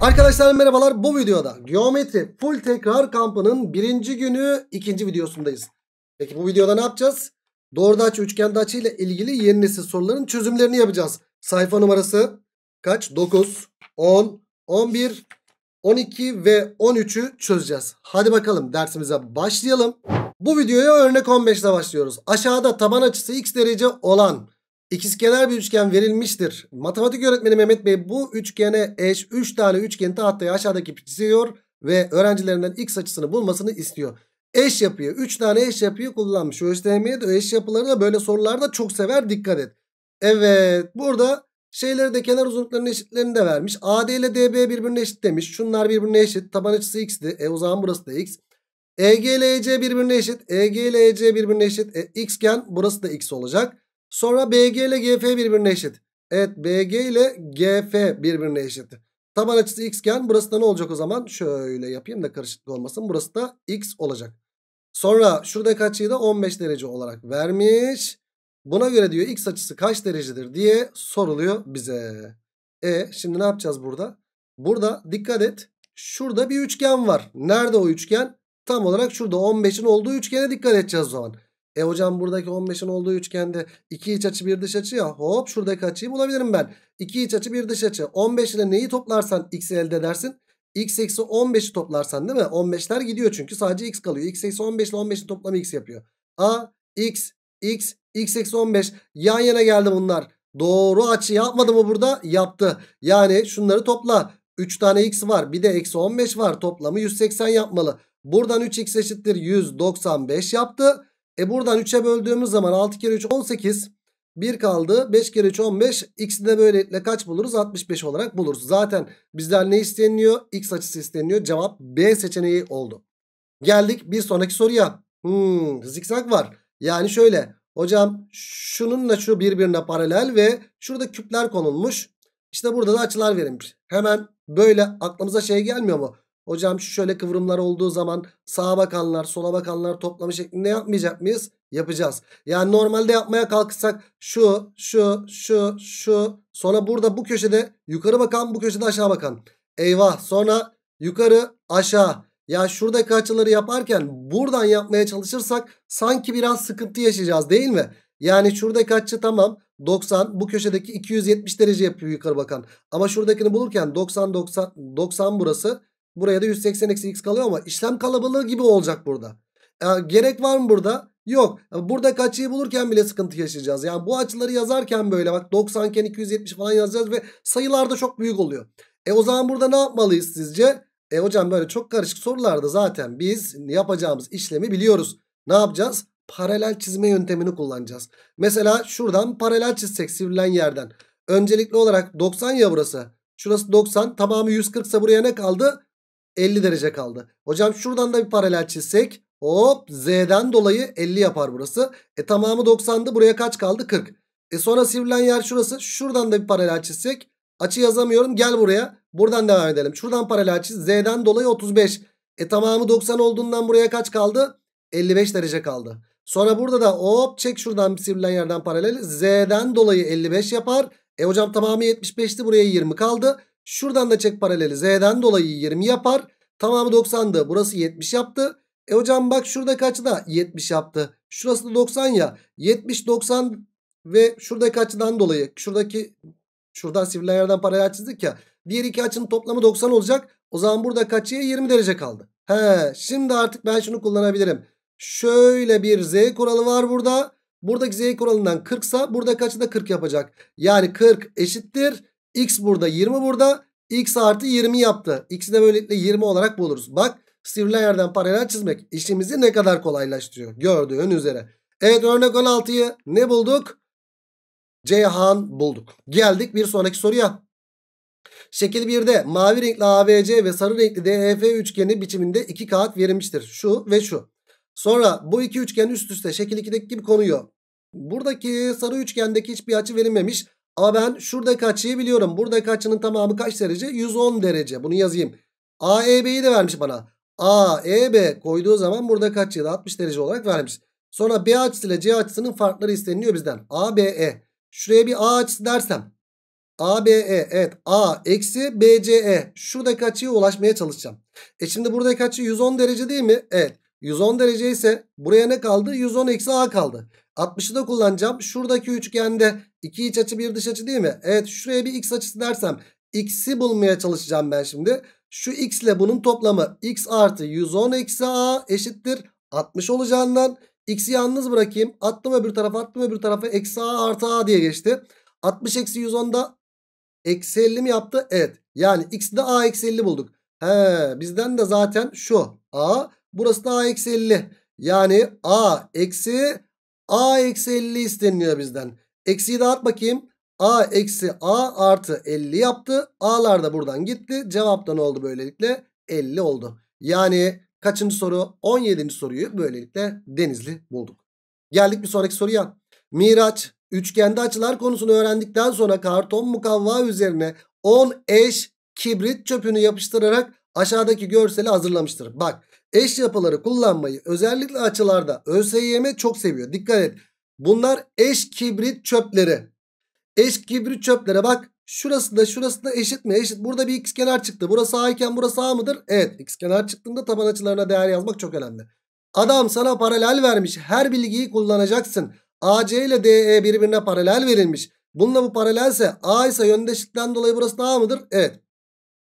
Arkadaşlar merhabalar bu videoda geometri full tekrar kampının birinci günü ikinci videosundayız. Peki bu videoda ne yapacağız? Doğrudaç üçgen açı ile ilgili yeni nesil soruların çözümlerini yapacağız. Sayfa numarası kaç? 9, 10, 11, 12 ve 13'ü çözeceğiz. Hadi bakalım dersimize başlayalım. Bu videoya örnek 15 ile başlıyoruz. Aşağıda taban açısı x derece olan İkizkenar bir üçgen verilmiştir. Matematik öğretmeni Mehmet Bey bu üçgene eş 3 tane üçgen tahtaya aşağıdaki çiziyor ve öğrencilerinden x açısını bulmasını istiyor. Eş yapıyor, 3 tane eş yapıyı kullanmış. ÖSYM'ye de eş yapıları da böyle sorularda çok sever dikkat et. Evet burada şeyleri de kenar uzunluklarının eşitlerini de vermiş. AD ile DB birbirine eşit demiş. Şunlar birbirine eşit. Taban açısı x'ti. E o burası da x. EG ile EC birbirine eşit. EG ile EC birbirine eşit. E, x iken burası da x olacak. Sonra BG ile GF birbirine eşit. Evet BG ile GF birbirine eşit. Taban açısı xken burası da ne olacak o zaman? Şöyle yapayım da karışıklık olmasın. Burası da x olacak. Sonra şurada açıyı da 15 derece olarak vermiş. Buna göre diyor x açısı kaç derecedir diye soruluyor bize. E şimdi ne yapacağız burada? Burada dikkat et. Şurada bir üçgen var. Nerede o üçgen? Tam olarak şurada 15'in olduğu üçgene dikkat edeceğiz o zaman. E hocam buradaki 15'in olduğu üçgende 2 iç açı 1 dış açı ya. Hop şuradaki açıyı bulabilirim ben. 2 iç açı 1 dış açı. 15 ile neyi toplarsan x elde edersin. x eksi 15'i toplarsan değil mi? 15'ler gidiyor çünkü sadece x kalıyor. x eksi 15 ile 15'in toplamı x yapıyor. A, x, x, x eksi 15 yan yana geldi bunlar. Doğru açı yapmadı mı burada? Yaptı. Yani şunları topla. 3 tane x var bir de eksi 15 var toplamı 180 yapmalı. Buradan 3x eşittir 195 yaptı. E buradan 3'e böldüğümüz zaman 6 kere 3 18. 1 kaldı. 5 kere 3 15. X'i de böylelikle kaç buluruz? 65 olarak buluruz. Zaten bizler ne isteniyor? X açısı isteniyor. Cevap B seçeneği oldu. Geldik bir sonraki soruya. Hmm, zikzak var. Yani şöyle. Hocam şununla şu birbirine paralel ve şurada küpler konulmuş. İşte burada da açılar verilmiş. Hemen böyle aklımıza şey gelmiyor mu? Hocam şu şöyle kıvrımlar olduğu zaman sağa bakanlar sola bakanlar toplama şeklinde yapmayacak mıyız? Yapacağız. Yani normalde yapmaya kalksak şu şu şu şu sonra burada bu köşede yukarı bakan bu köşede aşağı bakan. Eyvah sonra yukarı aşağı. Ya şuradaki açıları yaparken buradan yapmaya çalışırsak sanki biraz sıkıntı yaşayacağız değil mi? Yani şuradaki açı tamam 90 bu köşedeki 270 derece yapıyor yukarı bakan. Ama şuradakini bulurken 90 90 90 burası Buraya da 180 eksi x kalıyor ama işlem kalabalığı gibi olacak burada. E, gerek var mı burada? Yok. E, burada açıyı bulurken bile sıkıntı yaşayacağız. Yani bu açıları yazarken böyle bak 90 iken 270 falan yazacağız ve sayılar da çok büyük oluyor. E o zaman burada ne yapmalıyız sizce? E hocam böyle çok karışık sorularda zaten biz yapacağımız işlemi biliyoruz. Ne yapacağız? Paralel çizme yöntemini kullanacağız. Mesela şuradan paralel çizsek sivrilen yerden. Öncelikli olarak 90 ya burası. Şurası 90 tamamı 140 ise buraya ne kaldı? 50 derece kaldı. Hocam şuradan da bir paralel çizsek. Hop Z'den dolayı 50 yapar burası. E tamamı 90'dı. Buraya kaç kaldı? 40. E sonra sivrilen yer şurası. Şuradan da bir paralel çizsek. Açı yazamıyorum. Gel buraya. Buradan devam edelim. Şuradan paralel çiz. Z'den dolayı 35. E tamamı 90 olduğundan buraya kaç kaldı? 55 derece kaldı. Sonra burada da hop çek şuradan bir sivrilen yerden paralel. Z'den dolayı 55 yapar. E hocam tamamı 75'ti. Buraya 20 kaldı. Şuradan da çek paraleli. Z'den dolayı 20 yapar. Tamamı 90'dı. Burası 70 yaptı. E hocam bak şurada kaçta? 70 yaptı. Şurası da 90 ya. 70 90 ve şuradaki açıdan dolayı şuradaki şuradan sivrilen yerden paralel çizdik ya. Diğer iki açının toplamı 90 olacak. O zaman burada kaçıya 20 derece kaldı. He, şimdi artık ben şunu kullanabilirim. Şöyle bir z kuralı var burada. Buradaki z kuralından 40 sa burada kaçı da 40 yapacak. Yani 40 eşittir X burada 20 burada. X artı 20 yaptı. X'i de böylelikle 20 olarak buluruz. Bak sivrilen yerden paralel çizmek işimizi ne kadar kolaylaştırıyor. Gördüğün üzere. Evet örnek 16'yı ne bulduk? Ceyhan bulduk. Geldik bir sonraki soruya. Şekil 1'de mavi renkli ABC ve sarı renkli DEF üçgeni biçiminde iki kağıt verilmiştir. Şu ve şu. Sonra bu iki üçgen üst üste şekil 2'deki gibi konuyor. Buradaki sarı üçgendeki hiçbir açı verilmemiş. Ama ben şuradaki açıyı biliyorum. Buradaki açının tamamı kaç derece? 110 derece. Bunu yazayım. AEB'yi de vermiş bana. AEB koyduğu zaman buradaki açıyı da 60 derece olarak vermiş. Sonra B açısı ile C açısının farkları isteniliyor bizden. ABE. Şuraya bir A açısı dersem. ABE evet A eksi BCE. Şuradaki açıya ulaşmaya çalışacağım. E şimdi buradaki açı 110 derece değil mi? Evet. 110 derece ise buraya ne kaldı? 110 eksi A kaldı. 60'ı da kullanacağım. Şuradaki üçgende İki iç açı bir dış açı değil mi? Evet şuraya bir x açısı dersem x'i bulmaya çalışacağım ben şimdi. Şu x ile bunun toplamı x artı 110 eksi a eşittir 60 olacağından x'i yalnız bırakayım. Attım öbür tarafa attım öbür tarafa eksi a artı a diye geçti. 60 eksi 110'da eksi 50 mi yaptı? Evet yani x'i de a eksi 50 bulduk. He bizden de zaten şu a burası da a eksi 50. Yani a eksi a eksi 50 isteniliyor bizden. Eksiyi dağıt bakayım. A eksi A artı 50 yaptı. A'lar da buradan gitti. Cevap da ne oldu böylelikle? 50 oldu. Yani kaçıncı soru? 17. soruyu böylelikle Denizli bulduk. Geldik bir sonraki soruya. Miraç üçgende açılar konusunu öğrendikten sonra karton mukavva üzerine 10 eş kibrit çöpünü yapıştırarak aşağıdaki görseli hazırlamıştır. Bak eş yapıları kullanmayı özellikle açılarda ÖSYM çok seviyor. Dikkat et Bunlar eş kibrit çöpleri. Eş kibrit çöplere bak. şurasında, şurasında eşit mi? Eşit. Burada bir x kenar çıktı. Burası A iken burası A mıdır? Evet. X kenar çıktığında taban açılarına değer yazmak çok önemli. Adam sana paralel vermiş. Her bilgiyi kullanacaksın. AC ile DE birbirine paralel verilmiş. Bununla bu paralelse A ise yöndeşlikten dolayı burası A mıdır? Evet.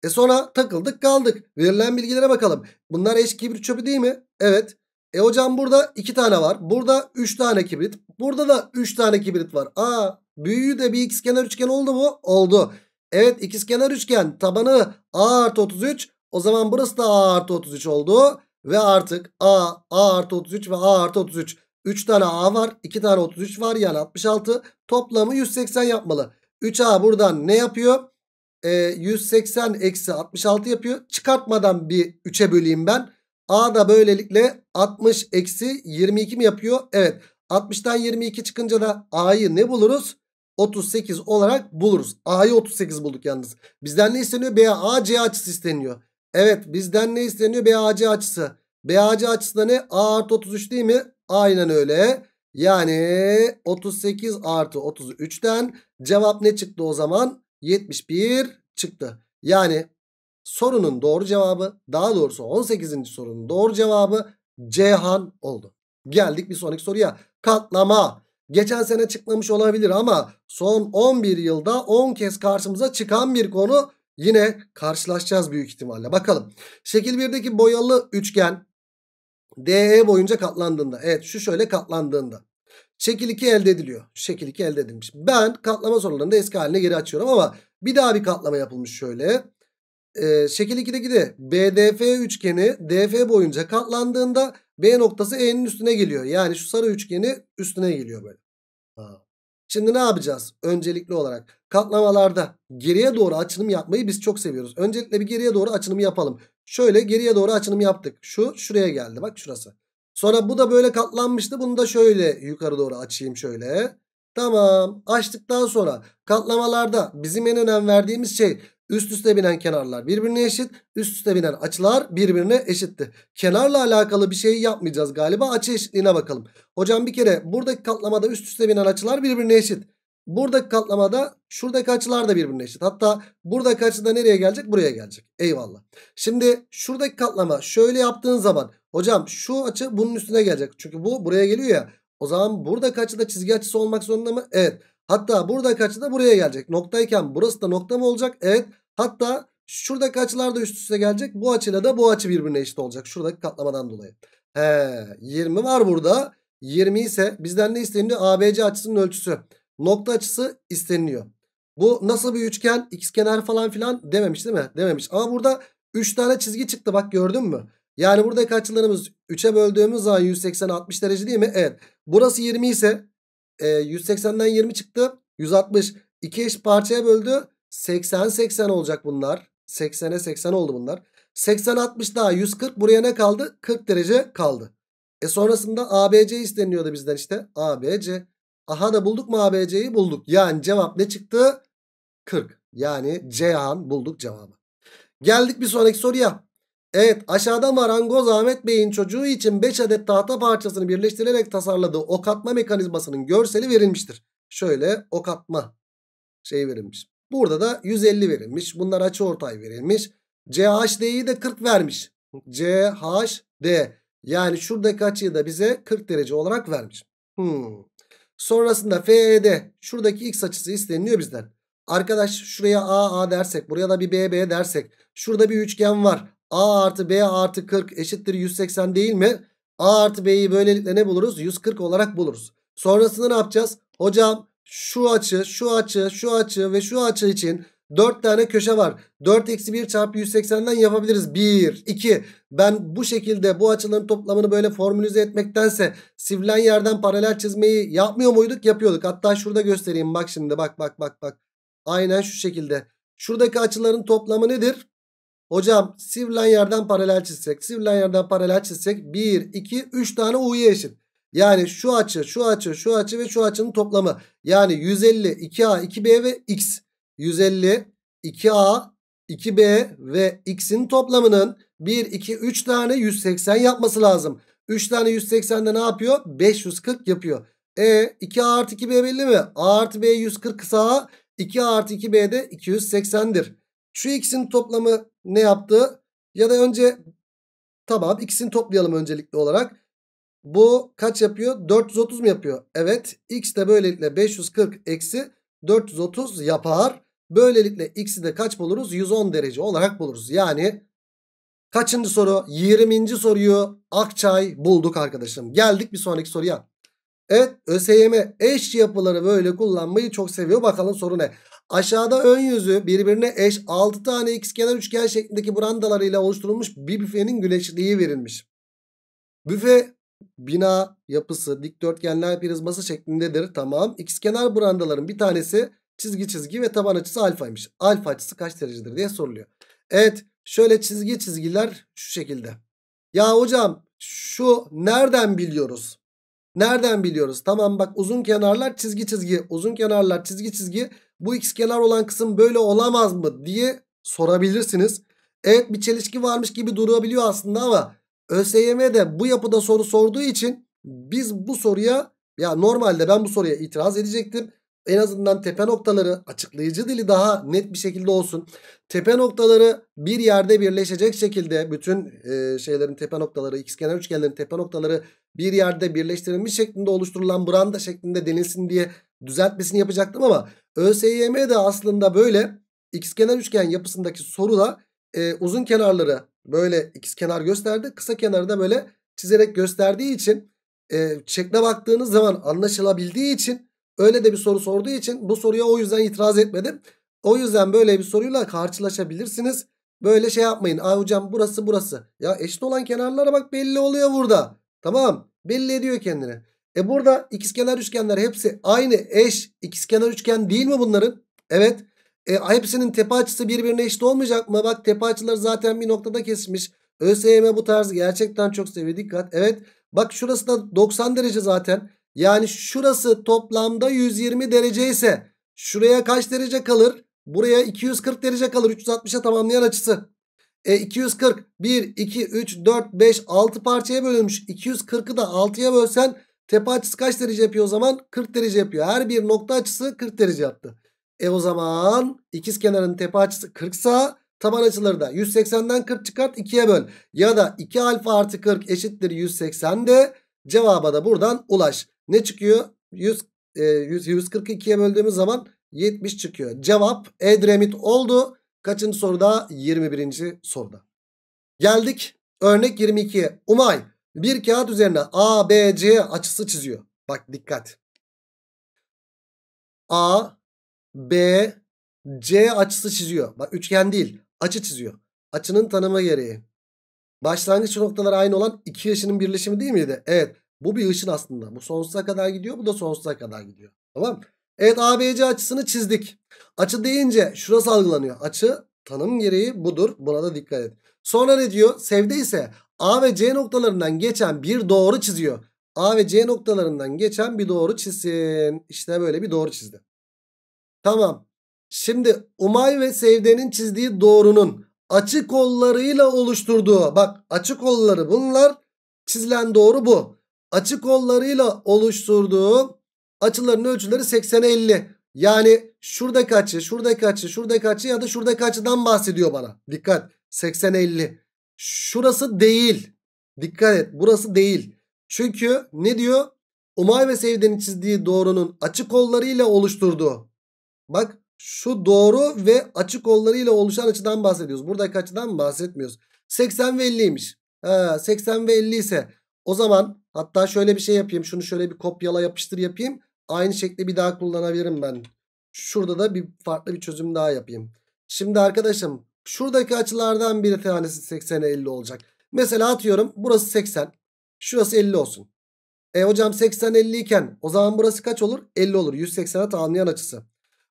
E sonra takıldık kaldık. Verilen bilgilere bakalım. Bunlar eş kibrit çöpü değil mi? Evet. E hocam burada 2 tane var. Burada 3 tane kibrit. Burada da 3 tane kibrit var. Aa büyüğü de bir ikizkenar üçgen oldu mu? Oldu. Evet ikizkenar üçgen tabanı A artı 33. O zaman burası da A artı 33 oldu. Ve artık A, A artı 33 ve A artı 33. 3 tane A var. 2 tane 33 var. Yani 66. Toplamı 180 yapmalı. 3A buradan ne yapıyor? E, 180 eksi 66 yapıyor. Çıkartmadan bir 3'e böleyim ben. A da böylelikle 60 eksi 22 mi yapıyor? Evet. 60'tan 22 çıkınca da A'yı ne buluruz? 38 olarak buluruz. A'yı 38 bulduk yalnız. Bizden ne isteniyor? BAC açısı isteniyor. Evet bizden ne isteniyor? BAC açısı. BAC açısı da ne? A artı 33 değil mi? Aynen öyle. Yani 38 artı 33'ten cevap ne çıktı o zaman? 71 çıktı. Yani sorunun doğru cevabı daha doğrusu 18. sorunun doğru cevabı Cehan oldu. Geldik bir sonraki soruya. Katlama. Geçen sene çıkmamış olabilir ama son 11 yılda 10 kez karşımıza çıkan bir konu. Yine karşılaşacağız büyük ihtimalle. Bakalım. Şekil 1'deki boyalı üçgen DE boyunca katlandığında. Evet şu şöyle katlandığında. Şekil 2 elde ediliyor. Şekil 2 elde edilmiş. Ben katlama sorularını da eski haline geri açıyorum ama bir daha bir katlama yapılmış şöyle e, şekil 2'de gide BDF üçgeni DF boyunca katlandığında B noktası E'nin üstüne geliyor. Yani şu sarı üçgeni üstüne geliyor böyle. Ha. Şimdi ne yapacağız? Öncelikli olarak katlamalarda geriye doğru açılım yapmayı biz çok seviyoruz. Öncelikle bir geriye doğru açılım yapalım. Şöyle geriye doğru açılım yaptık. Şu şuraya geldi bak şurası. Sonra bu da böyle katlanmıştı. Bunu da şöyle yukarı doğru açayım şöyle. Tamam açtıktan sonra katlamalarda bizim en önem verdiğimiz şey Üst üste binen kenarlar birbirine eşit. Üst üste binen açılar birbirine eşitti. Kenarla alakalı bir şey yapmayacağız galiba. Açı eşitliğine bakalım. Hocam bir kere buradaki katlamada üst üste binen açılar birbirine eşit. Buradaki katlamada şuradaki açılar da birbirine eşit. Hatta buradaki açı da nereye gelecek? Buraya gelecek. Eyvallah. Şimdi şuradaki katlama şöyle yaptığın zaman hocam şu açı bunun üstüne gelecek. Çünkü bu buraya geliyor ya. O zaman buradaki açı da çizgi açısı olmak zorunda mı? Evet. Hatta burada açı da buraya gelecek. Noktayken burası da nokta mı olacak? Evet. Hatta şuradaki açılar da üst üste gelecek. Bu açıyla da bu açı birbirine eşit olacak. Şuradaki katlamadan dolayı. He, 20 var burada. 20 ise bizden ne isteniyor? ABC açısının ölçüsü. Nokta açısı isteniliyor. Bu nasıl bir üçgen? Xkenar falan filan dememiş değil mi? Dememiş. Ama burada 3 tane çizgi çıktı. Bak gördün mü? Yani buradaki açılarımız 3'e böldüğümüz zaman 180 60 derece değil mi? Evet. Burası 20 ise e, 180'den 20 çıktı. 160. 2 eş parçaya böldü. 80 80 olacak bunlar. 80'e 80 oldu bunlar. 80 60 daha 140 buraya ne kaldı? 40 derece kaldı. E sonrasında ABC isteniyordu bizden işte. ABC. Aha da bulduk mu ABC'yi? Bulduk. Yani cevap ne çıktı? 40. Yani Ceyhan bulduk cevabı. Geldik bir sonraki soruya. Evet aşağıda marangoz Ahmet Bey'in çocuğu için 5 adet tahta parçasını birleştirerek tasarladığı ok atma mekanizmasının görseli verilmiştir. Şöyle ok atma şey verilmiş. Burada da 150 verilmiş. Bunlar açı ortay verilmiş. CHD'yi de 40 vermiş. CHD yani şuradaki açıyı da bize 40 derece olarak vermiş. Hmm. Sonrasında FED şuradaki x açısı isteniliyor bizden. Arkadaş şuraya AA dersek buraya da bir BB dersek şurada bir üçgen var. A artı B artı 40 eşittir 180 değil mi? A artı B'yi böylelikle ne buluruz? 140 olarak buluruz. Sonrasında ne yapacağız? Hocam şu açı, şu açı, şu açı ve şu açı için 4 tane köşe var. 4 eksi 1 çarpı 180'den yapabiliriz. 1, 2. Ben bu şekilde bu açıların toplamını böyle formülize etmektense sivrilen yerden paralel çizmeyi yapmıyor muyduk? Yapıyorduk. Hatta şurada göstereyim. Bak şimdi bak bak bak bak. Aynen şu şekilde. Şuradaki açıların toplamı nedir? Hocam sivrilen yerden paralel çizsek. Sivrilen yerden paralel çizsek. 1, 2, 3 tane U'ya eşit. Yani şu açı, şu açı, şu açı ve şu açının toplamı. Yani 150, 2A, 2B ve X. 150, 2A, 2B ve X'in toplamının 1, 2, 3 tane 180 yapması lazım. 3 tane 180'de ne yapıyor? 540 yapıyor. E 2A artı 2B belli mi? A artı B 140 ise A. 2A artı 2B de 280'dir. Şu X'in toplamı ne yaptı? Ya da önce tamam ikisini toplayalım öncelikli olarak. Bu kaç yapıyor? 430 mu yapıyor? Evet. X de böylelikle 540 eksi 430 yapar. Böylelikle x'i de kaç buluruz? 110 derece olarak buluruz. Yani kaçıncı soru? 20. soruyu Akçay bulduk arkadaşım. Geldik bir sonraki soruya. Evet ÖSYM eş yapıları böyle kullanmayı çok seviyor. Bakalım soru ne? Aşağıda ön yüzü birbirine eş 6 tane x kenar üçgen şeklindeki brandalarıyla oluşturulmuş bir büfenin güneşliği verilmiş. Büfe bina yapısı dikdörtgenler prizması şeklindedir. Tamam. X kenar brandaların bir tanesi çizgi çizgi ve taban açısı alfaymış. Alfa açısı kaç derecedir diye soruluyor. Evet şöyle çizgi çizgiler şu şekilde. Ya hocam şu nereden biliyoruz? Nereden biliyoruz? Tamam bak uzun kenarlar çizgi çizgi uzun kenarlar çizgi çizgi bu x kenar olan kısım böyle olamaz mı diye sorabilirsiniz. Evet bir çelişki varmış gibi durabiliyor aslında ama ÖSYM de bu yapıda soru sorduğu için biz bu soruya ya normalde ben bu soruya itiraz edecektim. En azından tepe noktaları açıklayıcı dili daha net bir şekilde olsun. Tepe noktaları bir yerde birleşecek şekilde bütün e, şeylerin tepe noktaları x kenar üçgenlerin tepe noktaları bir yerde birleştirilmiş şeklinde oluşturulan branda şeklinde denilsin diye düzeltmesini yapacaktım ama ÖSYM de aslında böyle ikizkenar üçgen yapısındaki soruda e, uzun kenarları böyle kenar gösterdi. Kısa kenarı da böyle çizerek gösterdiği için e, şekle baktığınız zaman anlaşılabildiği için öyle de bir soru sorduğu için bu soruya o yüzden itiraz etmedim. O yüzden böyle bir soruyla karşılaşabilirsiniz. Böyle şey yapmayın. Ay hocam burası burası. Ya eşit olan kenarlara bak belli oluyor burada. Tamam belli ediyor kendini. E burada ikizkenar üçgenler hepsi aynı eş ikizkenar üçgen değil mi bunların? Evet. E, hepsinin tepe açısı birbirine eşit olmayacak mı? Bak tepe açıları zaten bir noktada kesmiş. ÖSYM bu tarz gerçekten çok seviyor. Dikkat. Evet. Bak şurası da 90 derece zaten. Yani şurası toplamda 120 derece ise şuraya kaç derece kalır? Buraya 240 derece kalır. 360'a tamamlayan açısı. E 240 1, 2, 3, 4, 5, 6 parçaya bölünmüş. 240'ı da 6'ya bölsen Tepe açısı kaç derece yapıyor o zaman? 40 derece yapıyor. Her bir nokta açısı 40 derece yaptı. E o zaman ikiz kenarın tepe açısı 40 sa taban açıları da 180'den 40 çıkart 2'ye böl. Ya da 2 alfa artı 40 eşittir 180 de cevaba da buradan ulaş. Ne çıkıyor? 100, e, 100, 142'ye böldüğümüz zaman 70 çıkıyor. Cevap Edremit oldu. Kaçıncı soruda? 21. soruda. Geldik örnek 22'ye. Umay bir kağıt üzerine A, B, C açısı çiziyor. Bak dikkat. A, B, C açısı çiziyor. Bak üçgen değil açı çiziyor. Açının tanımı gereği. Başlangıç noktaları aynı olan iki ışının birleşimi değil miydi? Evet. Bu bir ışın aslında. Bu sonsuza kadar gidiyor. Bu da sonsuza kadar gidiyor. Tamam Evet ABC açısını çizdik. Açı deyince şurası algılanıyor. Açı tanım gereği budur. Buna da dikkat et. Sonra ne diyor? Sevde ise A ve C noktalarından geçen bir doğru çiziyor. A ve C noktalarından geçen bir doğru çizsin. İşte böyle bir doğru çizdi. Tamam. Şimdi Umay ve Sevde'nin çizdiği doğrunun açı kollarıyla oluşturduğu. Bak açı kolları bunlar. Çizilen doğru bu. Açı kollarıyla oluşturduğu açıların ölçüleri 80'e 50. Yani şuradaki açı, şuradaki açı, şuradaki açı ya da şuradaki açıdan bahsediyor bana. Dikkat 80-50. Şurası değil. Dikkat et burası değil. Çünkü ne diyor? Umay ve Sevde'nin çizdiği doğrunun açı kollarıyla oluşturduğu. Bak şu doğru ve açı kollarıyla oluşan açıdan bahsediyoruz. Buradaki açıdan bahsetmiyoruz. 80 ve 50'ymiş. 80 ve 50 ise o zaman hatta şöyle bir şey yapayım. Şunu şöyle bir kopyala yapıştır yapayım. Aynı şekli bir daha kullanabilirim ben. Şurada da bir farklı bir çözüm daha yapayım. Şimdi arkadaşım Şuradaki açılardan bir tanesi 80'e 50 olacak. Mesela atıyorum burası 80. Şurası 50 olsun. E hocam 80 50 iken o zaman burası kaç olur? 50 olur. 180'e tamamlayan açısı.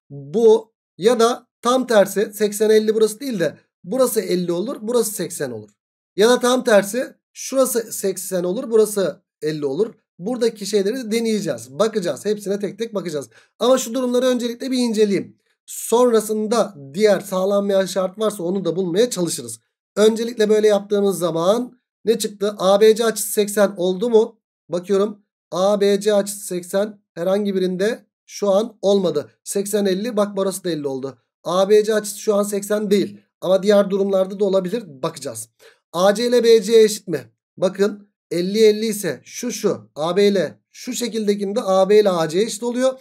Bu ya da tam tersi 80 50 burası değil de burası 50 olur. Burası 80 olur. Ya da tam tersi şurası 80 olur. Burası 50 olur. Buradaki şeyleri de deneyeceğiz. Bakacağız. Hepsine tek tek bakacağız. Ama şu durumları öncelikle bir inceleyeyim. Sonrasında diğer sağlanmayan şart varsa onu da bulmaya çalışırız. Öncelikle böyle yaptığımız zaman ne çıktı? ABC açısı 80 oldu mu? Bakıyorum. ABC açısı 80 herhangi birinde şu an olmadı. 80 50 bak burası da 50 oldu. ABC açısı şu an 80 değil. Ama diğer durumlarda da olabilir. Bakacağız. AC ile BC eşit mi? Bakın 50 50 ise şu şu AB ile şu şekildekinde AB ile AC eşit oluyor.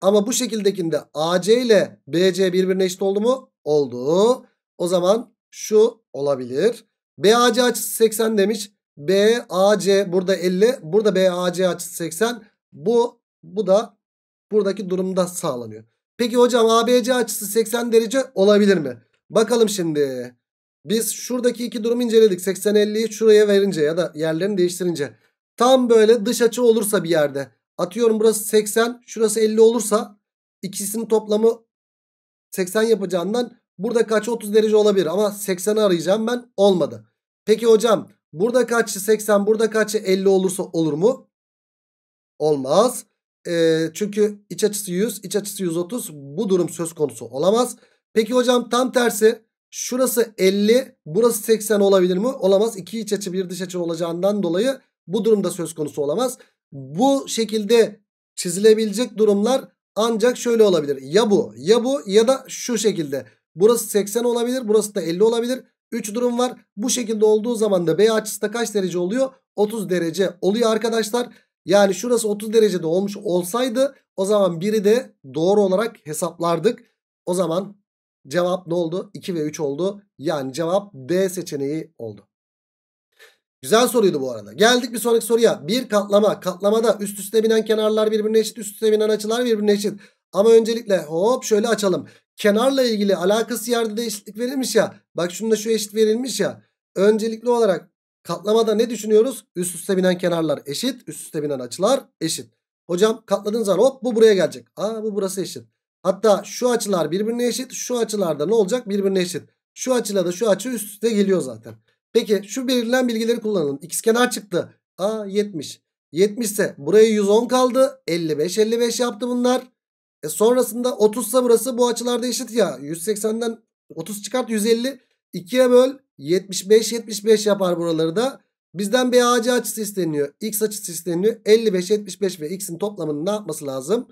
Ama bu şekildekinde AC ile BC birbirine eşit oldu mu? Oldu. O zaman şu olabilir. BAC açısı 80 demiş. BAC burada 50. Burada BAC açısı 80. Bu, bu da buradaki durumda sağlanıyor. Peki hocam ABC açısı 80 derece olabilir mi? Bakalım şimdi. Biz şuradaki iki durumu inceledik. 80-50'yi şuraya verince ya da yerlerini değiştirince. Tam böyle dış açı olursa bir yerde. Atıyorum burası 80 şurası 50 olursa ikisinin toplamı 80 yapacağından burada kaç 30 derece olabilir. Ama 80'i arayacağım ben olmadı. Peki hocam burada kaç 80 burada kaç 50 olursa olur mu? Olmaz. E, çünkü iç açısı 100 iç açısı 130 bu durum söz konusu olamaz. Peki hocam tam tersi şurası 50 burası 80 olabilir mi? Olamaz. İki iç açı bir dış açı olacağından dolayı bu durumda söz konusu olamaz bu şekilde çizilebilecek durumlar ancak şöyle olabilir. Ya bu ya bu ya da şu şekilde. Burası 80 olabilir burası da 50 olabilir. 3 durum var. Bu şekilde olduğu zaman da B açısı da kaç derece oluyor? 30 derece oluyor arkadaşlar. Yani şurası 30 derecede olmuş olsaydı o zaman biri de doğru olarak hesaplardık. O zaman cevap ne oldu? 2 ve 3 oldu. Yani cevap D seçeneği oldu. Güzel soruydu bu arada. Geldik bir sonraki soruya. Bir katlama. Katlamada üst üste binen kenarlar birbirine eşit. Üst üste binen açılar birbirine eşit. Ama öncelikle hop şöyle açalım. Kenarla ilgili alakası yerde de eşitlik verilmiş ya. Bak şunda şu eşit verilmiş ya. Öncelikli olarak katlamada ne düşünüyoruz? Üst üste binen kenarlar eşit. Üst üste binen açılar eşit. Hocam katladığın zaman hop bu buraya gelecek. Aa bu burası eşit. Hatta şu açılar birbirine eşit. Şu açılarda ne olacak? Birbirine eşit. Şu açıyla da şu açı üst üste geliyor zaten. Peki şu belirlen bilgileri kullanalım. X kenar çıktı. A 70. 70 ise buraya 110 kaldı. 55 55 yaptı bunlar. E sonrasında 30 ise burası bu açılarda eşit ya. 180'den 30 çıkart 150. 2'ye böl 75 75 yapar buraları da. Bizden bir BAC açısı isteniyor. X açısı isteniyor. 55 75 ve X'in toplamının ne yapması lazım?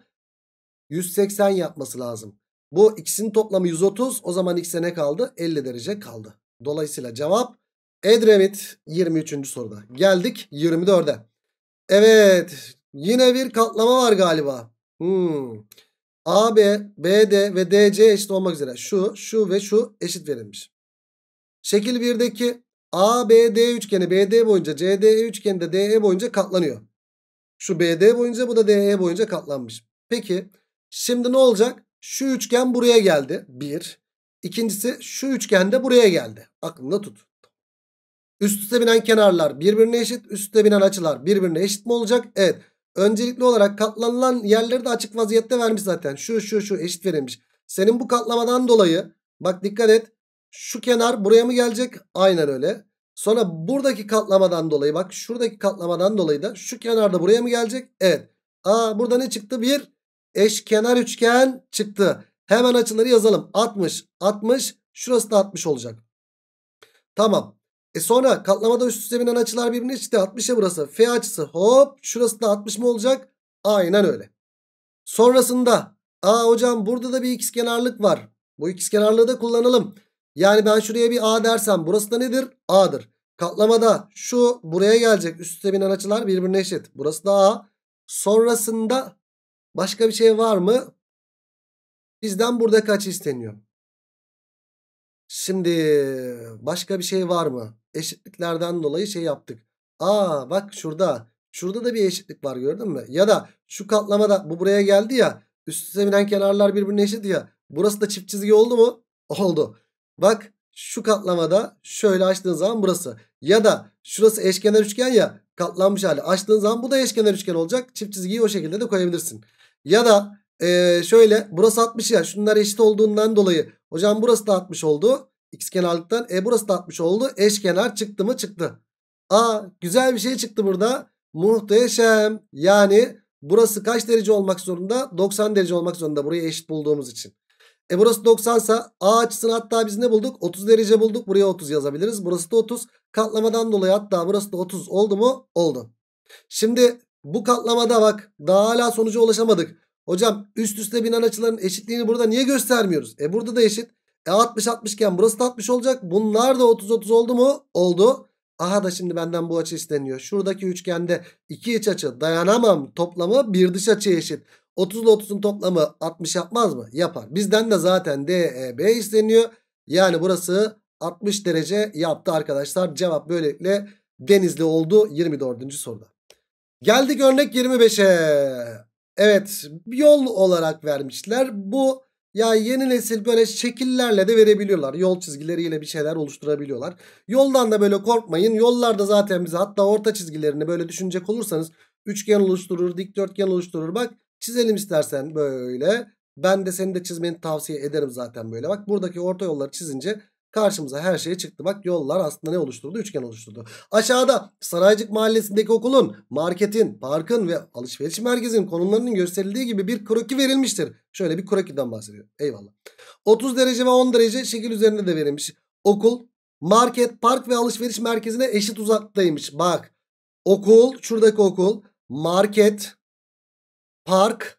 180 yapması lazım. Bu ikisinin toplamı 130. O zaman X'e ne kaldı? 50 derece kaldı. Dolayısıyla cevap Edremit 23. soruda. Geldik 24'e. Evet yine bir katlama var galiba. Hmm. AB, BD ve DC eşit olmak üzere şu, şu ve şu eşit verilmiş. Şekil 1'deki ABD üçgeni BD boyunca CDE üçgeni de DE boyunca katlanıyor. Şu BD boyunca bu da DE boyunca katlanmış. Peki şimdi ne olacak? Şu üçgen buraya geldi. Bir. İkincisi şu üçgen de buraya geldi. Aklında tut. Üst üste binen kenarlar birbirine eşit. Üst üste binen açılar birbirine eşit mi olacak? Evet. Öncelikli olarak katlanılan yerleri de açık vaziyette vermiş zaten. Şu şu şu eşit verilmiş. Senin bu katlamadan dolayı bak dikkat et. Şu kenar buraya mı gelecek? Aynen öyle. Sonra buradaki katlamadan dolayı bak şuradaki katlamadan dolayı da şu kenarda buraya mı gelecek? Evet. Aa burada ne çıktı? Bir eşkenar üçgen çıktı. Hemen açıları yazalım. 60, 60. Şurası da 60 olacak. Tamam. E sonra katlamada üst üste binen açılar birbirine eşit. 60 ya burası. F açısı hop şurası da 60 mı olacak? Aynen öyle. Sonrasında aa hocam burada da bir kenarlık var. Bu kenarlığı da kullanalım. Yani ben şuraya bir A dersem burası da nedir? A'dır. Katlamada şu buraya gelecek. Üst üste binen açılar birbirine eşit. Burası da A. Sonrasında başka bir şey var mı? Bizden burada kaç isteniyor? Şimdi başka bir şey var mı? eşitliklerden dolayı şey yaptık. Aa bak şurada. Şurada da bir eşitlik var gördün mü? Ya da şu katlamada bu buraya geldi ya. Üst üste binen kenarlar birbirine eşit ya. Burası da çift çizgi oldu mu? Oldu. Bak şu katlamada şöyle açtığın zaman burası. Ya da şurası eşkenar üçgen ya katlanmış hali. Açtığın zaman bu da eşkenar üçgen olacak. Çift çizgiyi o şekilde de koyabilirsin. Ya da e, şöyle burası 60 ya şunlar eşit olduğundan dolayı. Hocam burası da 60 oldu. X kenarlıktan. E burası da 60 oldu. Eşkenar çıktı mı? Çıktı. A güzel bir şey çıktı burada. Muhteşem. Yani burası kaç derece olmak zorunda? 90 derece olmak zorunda. Burayı eşit bulduğumuz için. E burası 90 sa A açısını hatta biz ne bulduk? 30 derece bulduk. Buraya 30 yazabiliriz. Burası da 30. Katlamadan dolayı hatta burası da 30 oldu mu? Oldu. Şimdi bu katlamada bak daha hala sonuca ulaşamadık. Hocam üst üste binen açıların eşitliğini burada niye göstermiyoruz? E burada da eşit. E 60 60 iken burası da 60 olacak. Bunlar da 30 30 oldu mu? Oldu. Aha da şimdi benden bu açı isteniyor. Şuradaki üçgende iki iç açı dayanamam toplamı bir dış açı eşit. 30 ile 30'un toplamı 60 yapmaz mı? Yapar. Bizden de zaten DEB isteniyor. Yani burası 60 derece yaptı arkadaşlar. Cevap böylelikle denizli oldu 24. soruda. Geldik örnek 25'e. Evet yol olarak vermişler. Bu ya yeni nesil böyle şekillerle de verebiliyorlar. Yol çizgileriyle bir şeyler oluşturabiliyorlar. Yoldan da böyle korkmayın. Yollarda zaten bize hatta orta çizgilerini böyle düşünecek olursanız üçgen oluşturur, dikdörtgen oluşturur. Bak çizelim istersen böyle. Ben de seni de çizmeni tavsiye ederim zaten böyle. Bak buradaki orta yolları çizince Karşımıza her şey çıktı. Bak yollar aslında ne oluşturdu? Üçgen oluşturdu. Aşağıda Saraycık Mahallesi'ndeki okulun, marketin, parkın ve alışveriş merkezinin konumlarının gösterildiği gibi bir kroki verilmiştir. Şöyle bir krokiden bahsediyor. Eyvallah. 30 derece ve 10 derece şekil üzerinde de verilmiş. Okul, market, park ve alışveriş merkezine eşit uzaktaymış. Bak okul, şuradaki okul, market, park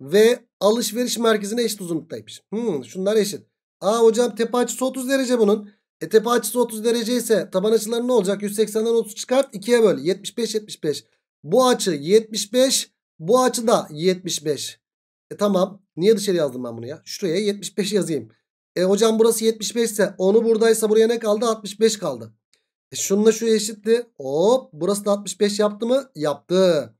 ve alışveriş merkezine eşit uzunluktaymış. Hmm, şunlar eşit. Aa hocam tepe açısı 30 derece bunun. E tepe açısı 30 derece ise taban açıları ne olacak? 180'den 30 çıkart 2'ye böl. 75 75. Bu açı 75. Bu açı da 75. E tamam. Niye dışarı yazdım ben bunu ya? Şuraya 75 yazayım. E hocam burası 75 ise onu buradaysa buraya ne kaldı? 65 kaldı. E şununla şu eşitti. Hop burası da 65 yaptı mı? Yaptı.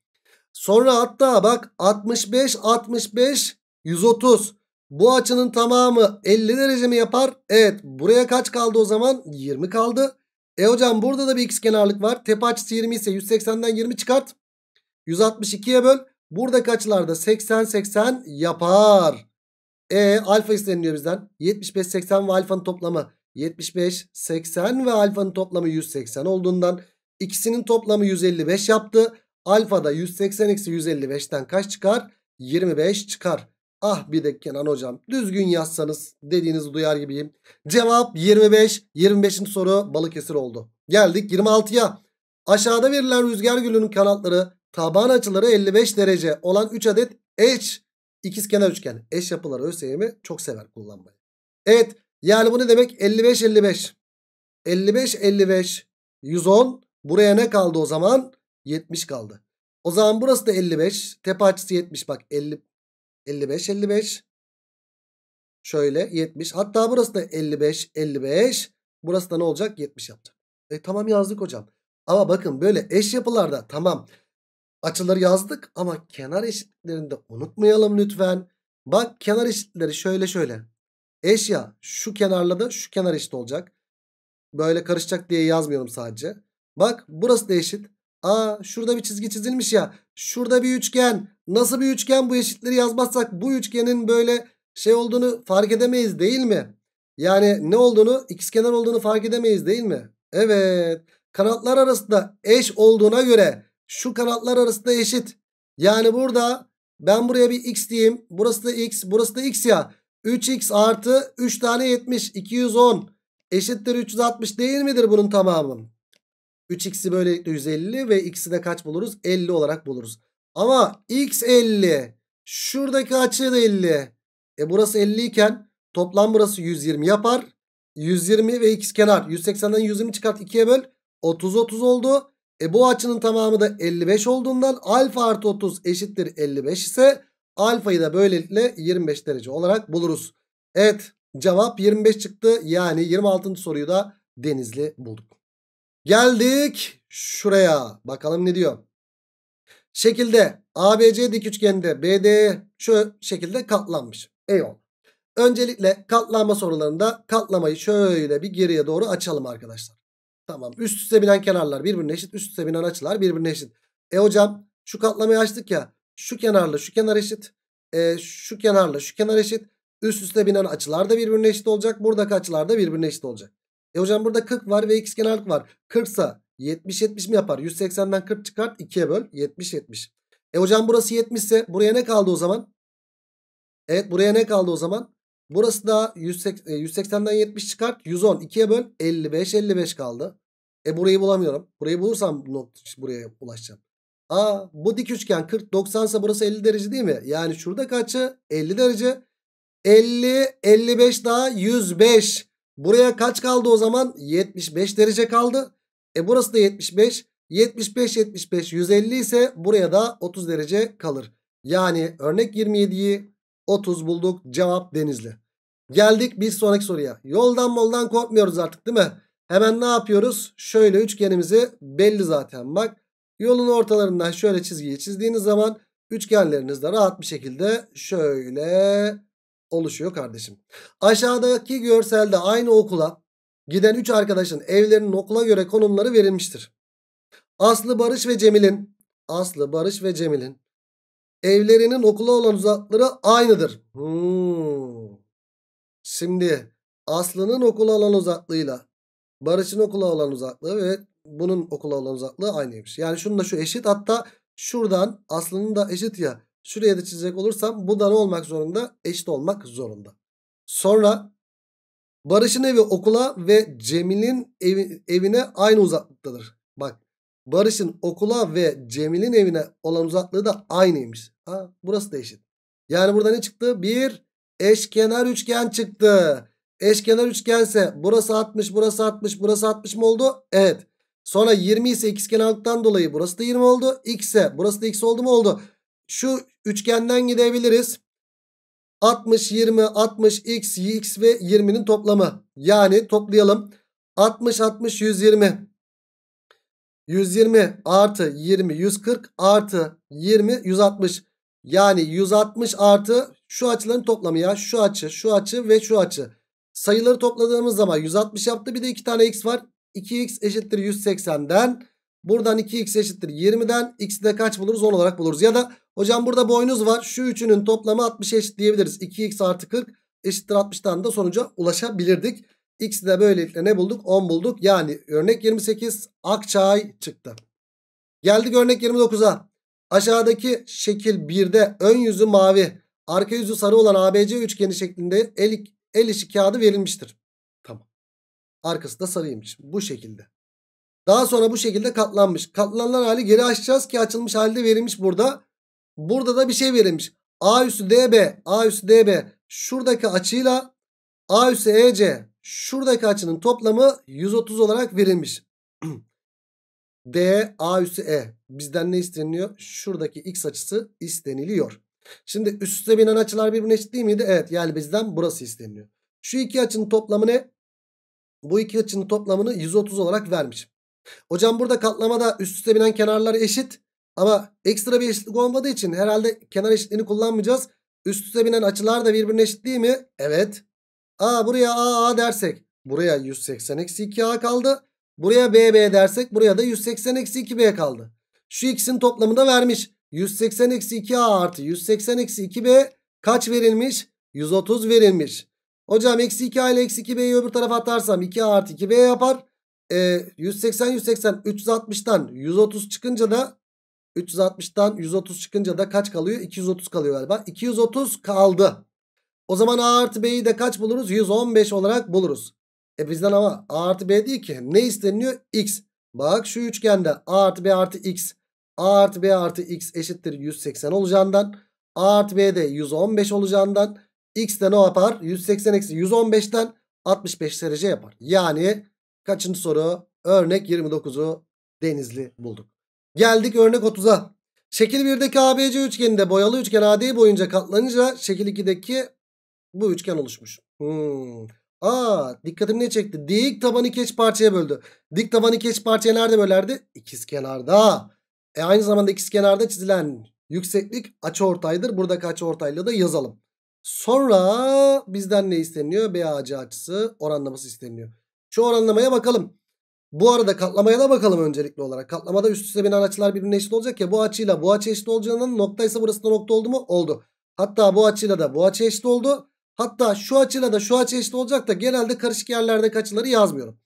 Sonra hatta bak 65 65 130. Bu açının tamamı 50 derece mi yapar? Evet buraya kaç kaldı o zaman? 20 kaldı. E hocam burada da bir x kenarlık var. Tepe açısı 20 ise 180'den 20 çıkart. 162'ye böl. Burada kaçlarda? 80-80 yapar. E alfa isteniliyor bizden. 75-80 ve alfanın toplamı 75, 80 ve alfanın toplamı 180 olduğundan ikisinin toplamı 155 yaptı. Alfa da 180-155'ten kaç çıkar? 25 çıkar. Ah bir de Kenan hocam düzgün yazsanız dediğinizi duyar gibiyim. Cevap 25. 25. soru Balıkesir oldu. Geldik 26'ya. Aşağıda verilen rüzgar gülünün kanatları taban açıları 55 derece olan 3 adet eş ikizkenar üçgen. Eş yapıları ÖSYM'i çok sever kullanmayı. Evet yani bu ne demek? 55 55. 55 55 110 buraya ne kaldı o zaman? 70 kaldı. O zaman burası da 55. Tepe açısı 70 bak 50 55 55. Şöyle 70. Hatta burası da 55 55. Burası da ne olacak? 70 yapacak. E tamam yazdık hocam. Ama bakın böyle eş yapılarda tamam açıları yazdık ama kenar eşitlerini de unutmayalım lütfen. Bak kenar eşitleri şöyle şöyle. Eş ya şu kenarla da şu kenar eşit olacak. Böyle karışacak diye yazmıyorum sadece. Bak burası da eşit. Aa şurada bir çizgi çizilmiş ya. Şurada bir üçgen. Nasıl bir üçgen bu eşitleri yazmazsak bu üçgenin böyle şey olduğunu fark edemeyiz değil mi? Yani ne olduğunu ikizkenar olduğunu fark edemeyiz değil mi? Evet. Kanatlar arasında eş olduğuna göre şu kanatlar arasında eşit. Yani burada ben buraya bir x diyeyim. Burası da x. Burası da x ya. 3x artı 3 tane 70. 210 eşittir 360 değil midir bunun tamamı? 3x'i böylelikle 150 ve x'i de kaç buluruz? 50 olarak buluruz. Ama x 50. Şuradaki açı da 50. E burası 50 iken toplam burası 120 yapar. 120 ve x kenar. 180'den 120 çıkart 2'ye böl. 30 30 oldu. E bu açının tamamı da 55 olduğundan alfa artı 30 eşittir 55 ise alfayı da böylelikle 25 derece olarak buluruz. Evet cevap 25 çıktı. Yani 26. soruyu da Denizli bulduk. Geldik şuraya. Bakalım ne diyor. Şekilde ABC dik üçgende BD şu şekilde katlanmış. Eyvallah. Öncelikle katlanma sorularında katlamayı şöyle bir geriye doğru açalım arkadaşlar. Tamam. Üst üste binen kenarlar birbirine eşit. Üst üste binen açılar birbirine eşit. E hocam şu katlamayı açtık ya. Şu kenarla şu kenar eşit. E, şu kenarla şu kenar eşit. Üst üste binen açılar da birbirine eşit olacak. Buradaki açılar da birbirine eşit olacak. E hocam burada 40 var ve x kenarlık var. 40 ise 70 70 mi yapar? 180'den 40 çıkart 2'ye böl 70 70. E hocam burası 70 ise buraya ne kaldı o zaman? Evet buraya ne kaldı o zaman? Burası da 180'den e, 70 çıkart 110 2'ye böl 55 55 kaldı. E burayı bulamıyorum. Burayı bulursam buraya ulaşacağım. Aa bu dik üçgen 40 90 ise burası 50 derece değil mi? Yani şurada kaçı? 50 derece. 50 55 daha 105. Buraya kaç kaldı o zaman? 75 derece kaldı. E burası da 75. 75 75 150 ise buraya da 30 derece kalır. Yani örnek 27'yi 30 bulduk. Cevap Denizli. Geldik bir sonraki soruya. Yoldan moldan korkmuyoruz artık değil mi? Hemen ne yapıyoruz? Şöyle üçgenimizi belli zaten bak. Yolun ortalarından şöyle çizgiyi çizdiğiniz zaman üçgenleriniz de rahat bir şekilde şöyle oluşuyor kardeşim. Aşağıdaki görselde aynı okula giden 3 arkadaşın evlerinin okula göre konumları verilmiştir. Aslı Barış ve Cemil'in Aslı Barış ve Cemil'in evlerinin okula olan uzaklıkları aynıdır. Hmm. Şimdi Aslı'nın okula olan uzaklığıyla Barış'ın okula olan uzaklığı ve bunun okula olan uzaklığı aynıymış. Yani şunun da şu eşit hatta şuradan Aslı'nın da eşit ya. Şuraya da çizecek olursam bu da ne olmak zorunda? Eşit olmak zorunda. Sonra Barış'ın evi okula ve Cemil'in evi, evine aynı uzaklıktadır. Bak Barış'ın okula ve Cemil'in evine olan uzaklığı da aynıymış. Ha, burası da eşit. Yani burada ne çıktı? Bir eşkenar üçgen çıktı. Eşkenar üçgense burası 60, burası 60, burası 60 mı oldu? Evet. Sonra 20 ise x kenarlıktan dolayı burası da 20 oldu. X ise burası da x oldu mu oldu? Şu Üçgenden gidebiliriz. 60, 20, 60, x, x ve 20'nin toplamı. Yani toplayalım. 60, 60, 120. 120 artı 20, 140 artı 20, 160. Yani 160 artı şu açıların toplamı ya. Şu açı, şu açı ve şu açı. Sayıları topladığımız zaman 160 yaptı. Bir de 2 tane x var. 2x eşittir 180'den Buradan 2x eşittir 20'den x'i de kaç buluruz 10 olarak buluruz. Ya da hocam burada boynuz var. Şu üçünün toplamı 60'a eşit diyebiliriz. 2x artı 40 eşittir 60'tan da sonuca ulaşabilirdik. X'i de böylelikle ne bulduk? 10 bulduk. Yani örnek 28 Akçay çıktı. Geldik örnek 29'a. Aşağıdaki şekil 1'de ön yüzü mavi, arka yüzü sarı olan ABC üçgeni şeklinde el, el işi kağıdı verilmiştir. Tamam. Arkası da sarıymış. Bu şekilde. Daha sonra bu şekilde katlanmış. Katlanan hali geri açacağız ki açılmış halde verilmiş burada. Burada da bir şey verilmiş. A üstü DB, A üstü DB şuradaki açıyla A üstü EC şuradaki açının toplamı 130 olarak verilmiş. D, A üstü E. Bizden ne isteniliyor? Şuradaki X açısı isteniliyor. Şimdi üste binen açılar birbirine eşit değil miydi? Evet yani bizden burası isteniliyor. Şu iki açının toplamı ne? Bu iki açının toplamını 130 olarak vermişim. Hocam burada katlamada üst üste binen kenarlar eşit. Ama ekstra bir eşitlik olmadığı için herhalde kenar eşitliğini kullanmayacağız. Üst üste binen açılar da birbirine eşit değil mi? Evet. A buraya A A dersek buraya 180 eksi 2A kaldı. Buraya B B dersek buraya da 180 eksi 2B kaldı. Şu ikisinin toplamını da vermiş. 180 eksi 2A artı 180 eksi 2B kaç verilmiş? 130 verilmiş. Hocam eksi 2A ile eksi 2B'yi öbür tarafa atarsam 2A artı 2B yapar e, 180 180 360'tan 130 çıkınca da 360'tan 130 çıkınca da kaç kalıyor? 230 kalıyor galiba. 230 kaldı. O zaman A artı B'yi de kaç buluruz? 115 olarak buluruz. E bizden ama A artı B değil ki. Ne isteniyor? X. Bak şu üçgende A artı B artı X. A artı B artı X eşittir 180 olacağından. A artı B de 115 olacağından. X de ne yapar? 180 eksi 115'ten 65 derece yapar. Yani Kaçıncı soru? Örnek 29'u Denizli bulduk. Geldik örnek 30'a. Şekil 1'deki ABC üçgeninde boyalı üçgen AD boyunca katlanınca şekil 2'deki bu üçgen oluşmuş. Hmm. Aa, dikkatimi ne çekti? Dik tabanı iki eş parçaya böldü. Dik tabanı iki eş parçaya nerede bölerdi? kenarda E aynı zamanda ikiz kenarda çizilen yükseklik açı ortaydır burada Buradaki ortayla da yazalım. Sonra bizden ne isteniyor? BAC açısı oranlaması isteniyor. Şu oranlamaya bakalım. Bu arada katlamaya da bakalım öncelikli olarak. Katlamada üst üste binen açılar birbirine eşit olacak ya. Bu açıyla bu açı eşit olacağının noktaysa burası da nokta oldu mu? Oldu. Hatta bu açıyla da bu açı eşit oldu. Hatta şu açıyla da şu açı eşit olacak da genelde karışık yerlerde açıları yazmıyorum.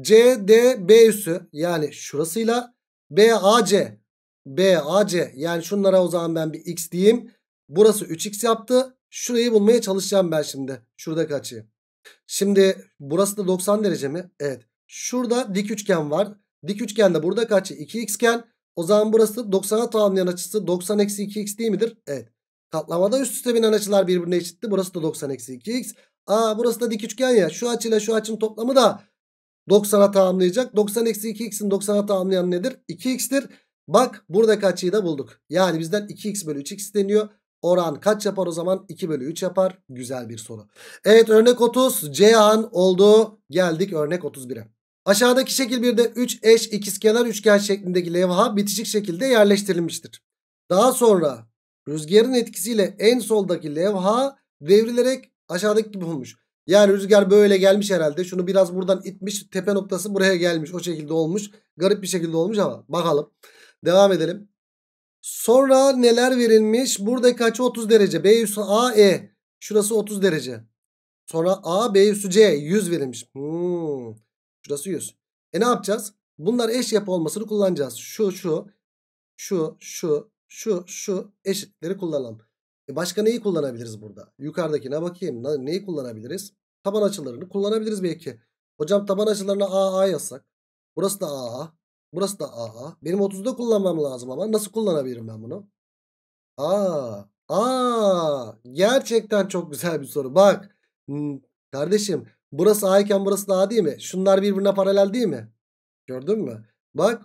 C, D, B üssü yani şurasıyla B, A, C. B, A, C yani şunlara o zaman ben bir X diyeyim. Burası 3X yaptı. Şurayı bulmaya çalışacağım ben şimdi. Şuradaki açıyı. Şimdi burası da 90 derece mi? Evet. Şurada dik üçgen var. Dik üçgen de burada kaç? 2x iken o zaman burası 90'a tamamlayan açısı 90 eksi 2x değil midir? Evet. Katlamada üst üste binen açılar birbirine eşitti. Burası da 90 eksi 2x. Aa burası da dik üçgen ya. Şu açıyla şu açının toplamı da 90'a tamamlayacak. 90 eksi 2x'in 90'a tamamlayan nedir? 2x'tir. Bak buradaki açıyı da bulduk. Yani bizden 2x bölü 3x deniyor. Oran kaç yapar o zaman? 2 bölü 3 yapar. Güzel bir soru. Evet örnek 30 Ceyhan oldu. Geldik örnek 31'e. Aşağıdaki şekil 1'de 3 eş ikizkenar üçgen şeklindeki levha bitişik şekilde yerleştirilmiştir. Daha sonra rüzgarın etkisiyle en soldaki levha devrilerek aşağıdaki gibi olmuş. Yani rüzgar böyle gelmiş herhalde. Şunu biraz buradan itmiş. Tepe noktası buraya gelmiş. O şekilde olmuş. Garip bir şekilde olmuş ama bakalım. Devam edelim. Sonra neler verilmiş? Burada kaç? 30 derece. B üssü A, E. Şurası 30 derece. Sonra A, B üssü C. 100 verilmiş. Hmm. Şurası 100. E ne yapacağız? Bunlar eş yapı olmasını kullanacağız. Şu, şu, şu, şu, şu, şu eşitleri kullanalım. E başka neyi kullanabiliriz burada? Yukarıdakine bakayım. Neyi kullanabiliriz? Taban açılarını kullanabiliriz belki. Hocam taban açılarına AA yazsak. Burası da A, Burası da AA. Benim 30'da kullanmam lazım ama nasıl kullanabilirim ben bunu? Aa, aa gerçekten çok güzel bir soru. Bak kardeşim burası A iken burası da A değil mi? Şunlar birbirine paralel değil mi? Gördün mü? Bak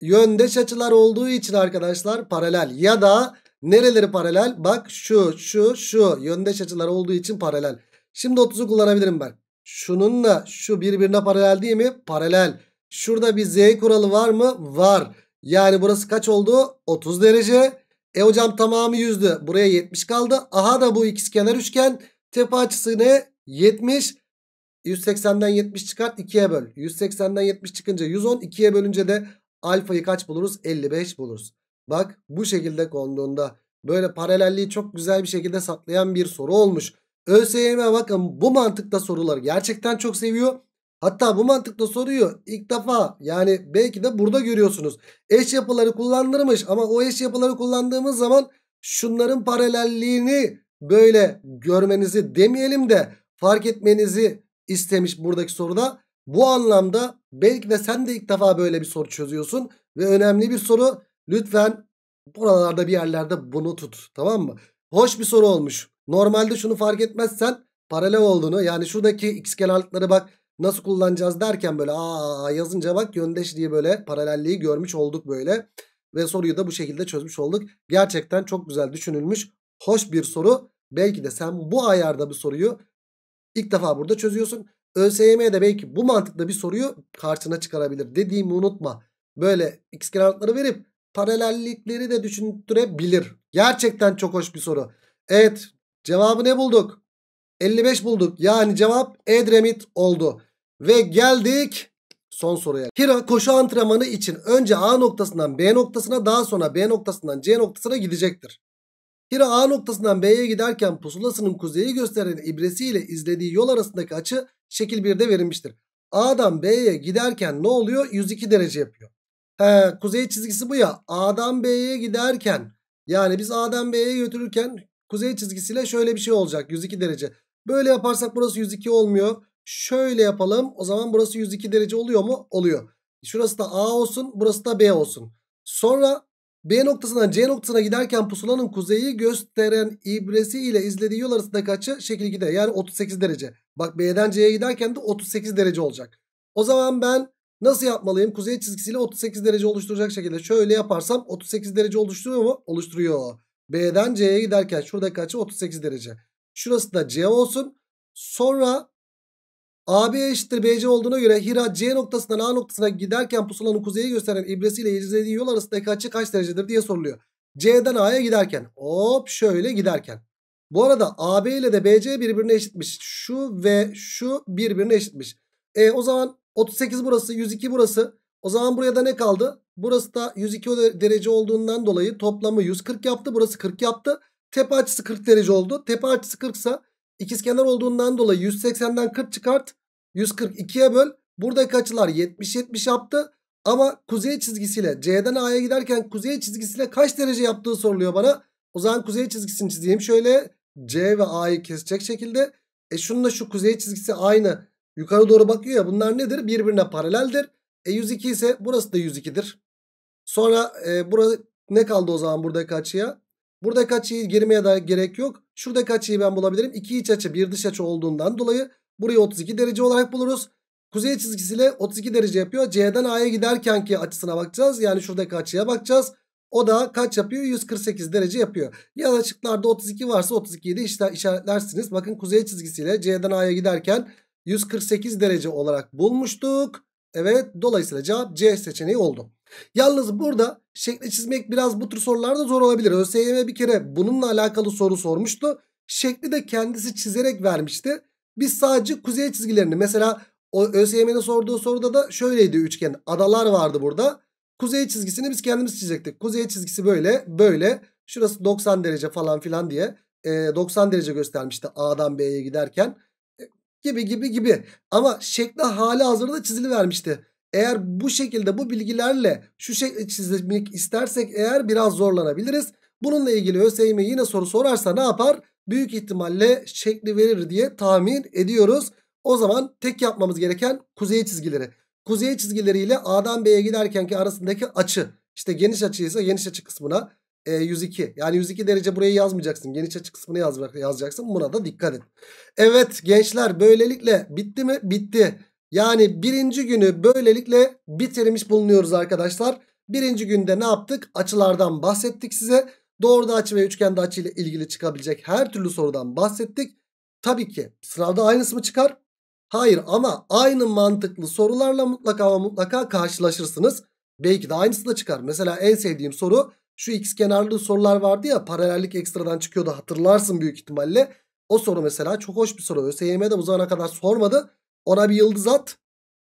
yöndeş açılar olduğu için arkadaşlar paralel ya da nereleri paralel? Bak şu şu şu yöndeş açılar olduğu için paralel. Şimdi 30'u kullanabilirim ben. Şununla şu birbirine paralel değil mi? Paralel. Şurada bir z kuralı var mı? Var. Yani burası kaç oldu? 30 derece. E hocam tamamı 100'dü. Buraya 70 kaldı. Aha da bu ikizkenar üçgen. Tepe açısı ne? 70. 180'den 70 çıkart 2'ye böl. 180'den 70 çıkınca 110. 2'ye bölünce de alfayı kaç buluruz? 55 buluruz. Bak bu şekilde konduğunda böyle paralelliği çok güzel bir şekilde saklayan bir soru olmuş. ÖSYM'e bakın bu mantıkta soruları gerçekten çok seviyor. Hatta bu mantıkla soruyu ilk defa yani belki de burada görüyorsunuz. Eş yapıları kullandırmış ama o eş yapıları kullandığımız zaman şunların paralelliğini böyle görmenizi demeyelim de fark etmenizi istemiş buradaki soruda. Bu anlamda belki de sen de ilk defa böyle bir soru çözüyorsun ve önemli bir soru. Lütfen buralarda bir yerlerde bunu tut tamam mı? Hoş bir soru olmuş. Normalde şunu fark etmezsen paralel olduğunu yani şuradaki x kenarlıkları bak Nasıl kullanacağız derken böyle aa yazınca bak yöndeş diye böyle paralelliği görmüş olduk böyle. Ve soruyu da bu şekilde çözmüş olduk. Gerçekten çok güzel düşünülmüş. Hoş bir soru. Belki de sen bu ayarda bir soruyu ilk defa burada çözüyorsun. ÖSYM'de belki bu mantıkla bir soruyu karşına çıkarabilir. Dediğimi unutma. Böyle x kenarlıkları verip paralellikleri de düşündürebilir. Gerçekten çok hoş bir soru. Evet cevabı ne bulduk? 55 bulduk. Yani cevap Edremit oldu. Ve geldik son soruya. Hira koşu antrenmanı için önce A noktasından B noktasına daha sonra B noktasından C noktasına gidecektir. Hira A noktasından B'ye giderken pusulasının kuzeyi gösteren ibresiyle izlediği yol arasındaki açı şekil 1'de verilmiştir. A'dan B'ye giderken ne oluyor? 102 derece yapıyor. He, kuzey çizgisi bu ya. A'dan B'ye giderken yani biz A'dan B'ye götürürken kuzey çizgisiyle şöyle bir şey olacak. 102 derece. Böyle yaparsak burası 102 olmuyor. Şöyle yapalım. O zaman burası 102 derece oluyor mu? Oluyor. Şurası da A olsun. Burası da B olsun. Sonra B noktasından C noktasına giderken pusulanın kuzeyi gösteren ibresi ile izlediği yol arasındaki açı şekil 2'de. Yani 38 derece. Bak B'den C'ye giderken de 38 derece olacak. O zaman ben nasıl yapmalıyım? Kuzey çizgisiyle 38 derece oluşturacak şekilde şöyle yaparsam 38 derece oluşturuyor mu? Oluşturuyor. B'den C'ye giderken şuradaki açı 38 derece. Şurası da C olsun. Sonra AB eşittir BC olduğuna göre Hira C noktasından A noktasına giderken pusulanın kuzeyi gösteren ibresiyle izlediği yol arasındaki açı kaç derecedir diye soruluyor. C'den A'ya giderken hop şöyle giderken. Bu arada AB ile de BC birbirine eşitmiş. Şu ve şu birbirine eşitmiş. E o zaman 38 burası 102 burası. O zaman buraya da ne kaldı? Burası da 102 derece olduğundan dolayı toplamı 140 yaptı. Burası 40 yaptı. Tepe açısı 40 derece oldu. Tepe açısı 40 ise ikizkenar olduğundan dolayı 180'den 40 çıkart. 142'ye böl. Buradaki açılar 70-70 yaptı. Ama kuzey çizgisiyle C'den A'ya giderken kuzey çizgisiyle kaç derece yaptığı soruluyor bana. O zaman kuzey çizgisini çizeyim şöyle. C ve A'yı kesecek şekilde. E şununla şu kuzey çizgisi aynı. Yukarı doğru bakıyor ya bunlar nedir? Birbirine paraleldir. E 102 ise burası da 102'dir. Sonra e, burası ne kaldı o zaman buradaki açıya? Buradaki açıyı girmeye da gerek yok. Şuradaki açıyı ben bulabilirim. İki iç açı bir dış açı olduğundan dolayı Burayı 32 derece olarak buluruz. Kuzey çizgisiyle 32 derece yapıyor. C'den A'ya giderken ki açısına bakacağız. Yani şuradaki açıya bakacağız. O da kaç yapıyor? 148 derece yapıyor. Ya da 32 varsa 32'yi de işaretlersiniz. Bakın kuzey çizgisiyle C'den A'ya giderken 148 derece olarak bulmuştuk. Evet dolayısıyla cevap C seçeneği oldu. Yalnız burada şekli çizmek biraz bu tür sorularda zor olabilir. ÖSYM bir kere bununla alakalı soru sormuştu. Şekli de kendisi çizerek vermişti. Biz sadece kuzey çizgilerini mesela o ÖSYM'de sorduğu soruda da şöyleydi üçgen. Adalar vardı burada. Kuzey çizgisini biz kendimiz çizecektik. Kuzey çizgisi böyle böyle. Şurası 90 derece falan filan diye. E, 90 derece göstermişti A'dan B'ye giderken. E, gibi gibi gibi. Ama şekli hali hazırda çizili vermişti. Eğer bu şekilde bu bilgilerle şu şekli çizmek istersek eğer biraz zorlanabiliriz. Bununla ilgili ÖSYM yine soru sorarsa ne yapar? büyük ihtimalle şekli verir diye tahmin ediyoruz. O zaman tek yapmamız gereken kuzey çizgileri. Kuzey çizgileriyle A'dan B'ye giderken ki arasındaki açı. İşte geniş açıysa geniş açı kısmına e, 102. Yani 102 derece burayı yazmayacaksın. Geniş açı kısmını yaz, yazacaksın. Buna da dikkat et. Evet gençler böylelikle bitti mi? Bitti. Yani birinci günü böylelikle bitirmiş bulunuyoruz arkadaşlar. Birinci günde ne yaptık? Açılardan bahsettik size. Doğru da açı ve üçgende açı ile ilgili çıkabilecek her türlü sorudan bahsettik. Tabii ki sınavda aynısı mı çıkar? Hayır ama aynı mantıklı sorularla mutlaka ama mutlaka karşılaşırsınız. Belki de aynısı da çıkar. Mesela en sevdiğim soru şu x kenarlı sorular vardı ya paralellik ekstradan çıkıyordu hatırlarsın büyük ihtimalle. O soru mesela çok hoş bir soru. ÖSYM de bu zamana kadar sormadı. Ona bir yıldız at.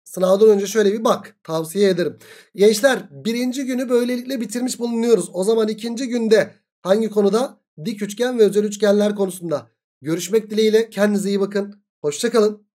Sınavdan önce şöyle bir bak. Tavsiye ederim. Gençler birinci günü böylelikle bitirmiş bulunuyoruz. O zaman ikinci günde hangi konuda? Dik üçgen ve özel üçgenler konusunda. Görüşmek dileğiyle. Kendinize iyi bakın. Hoşçakalın.